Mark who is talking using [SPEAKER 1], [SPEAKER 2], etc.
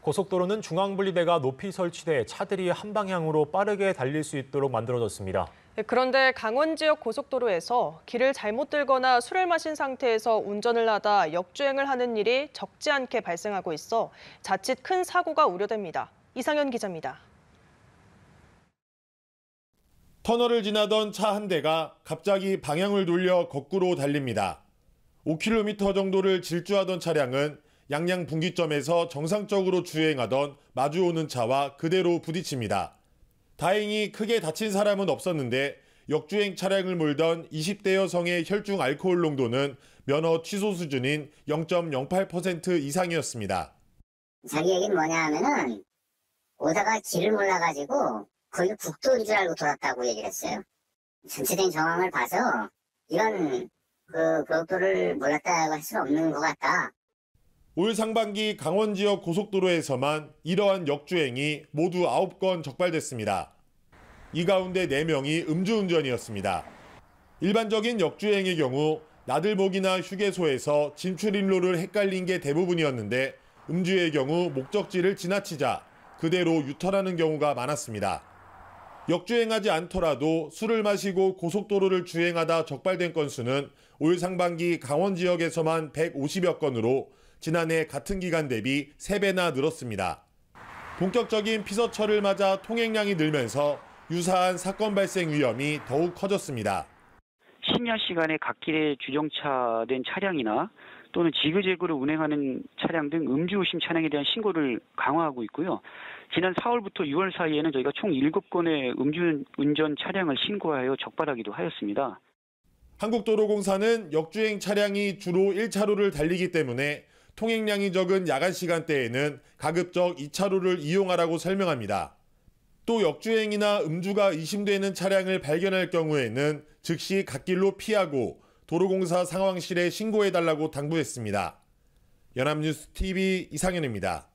[SPEAKER 1] 고속도로는 중앙분리대가 높이 설치돼 차들이 한 방향으로 빠르게 달릴 수 있도록
[SPEAKER 2] 만들어졌습니다. 네, 그런데 강원 지역 고속도로에서 길을 잘못 들거나 술을 마신 상태에서 운전을 하다 역주행을 하는 일이 적지 않게 발생하고 있어 자칫 큰 사고가 우려됩니다. 이상현 기자입니다.
[SPEAKER 1] 터널을 지나던 차 한 대가 갑자기 방향을 돌려 거꾸로 달립니다. 5km 정도를 질주하던 차량은 양양 분기점에서 정상적으로 주행하던 마주오는 차와 그대로 부딪힙니다. 다행히 크게 다친 사람은 없었는데 역주행 차량을 몰던 20대 여성의 혈중 알코올 농도는 면허 취소 수준인 0.08% 이상이었습니다.
[SPEAKER 3] 자기 얘기는 뭐냐 하면은 오다가 길을 몰라가지고 거기 국도인 줄 알고 돌았다고 얘기를 했어요. 전체적인 정황을 봐서 이런 그, 그 도를 몰랐다고 할수는 없는 것 같다.
[SPEAKER 1] 올 상반기 강원 지역 고속도로에서만 이러한 역주행이 모두 9건 적발됐습니다. 이 가운데 4명이 음주운전이었습니다. 일반적인 역주행의 경우 나들목이나 휴게소에서 진출인로를 헷갈린 게 대부분이었는데 음주의 경우 목적지를 지나치자 그대로 유턴하는 경우가 많았습니다. 역주행하지 않더라도 술을 마시고 고속도로를 주행하다 적발된 건수는 올 상반기 강원 지역에서만 150여 건으로 지난해 같은 기간 대비 3배나 늘었습니다. 본격적인 피서철을 맞아 통행량이 늘면서 유사한 사건 발생 위험이 더욱 커졌습니다.
[SPEAKER 4] 심야 시간에 갓길에 주정차된 차량이나 또는 지그재그로 운행하는 차량 등 음주오심 차량에 대한 신고를 강화하고 있고요. 지난 4월부터 6월 사이에는 저희가 총 7건의 음주운전 차량을 신고하여 적발하기도 하였습니다.
[SPEAKER 1] 한국도로공사는 역주행 차량이 주로 1차로를 달리기 때문에 통행량이 적은 야간 시간대에는 가급적 2차로를 이용하라고 설명합니다. 또 역주행이나 음주가 의심되는 차량을 발견할 경우에는 즉시 갓길로 피하고 도로공사 상황실에
[SPEAKER 2] 신고해달라고 당부했습니다. 연합뉴스 TV 이상현입니다.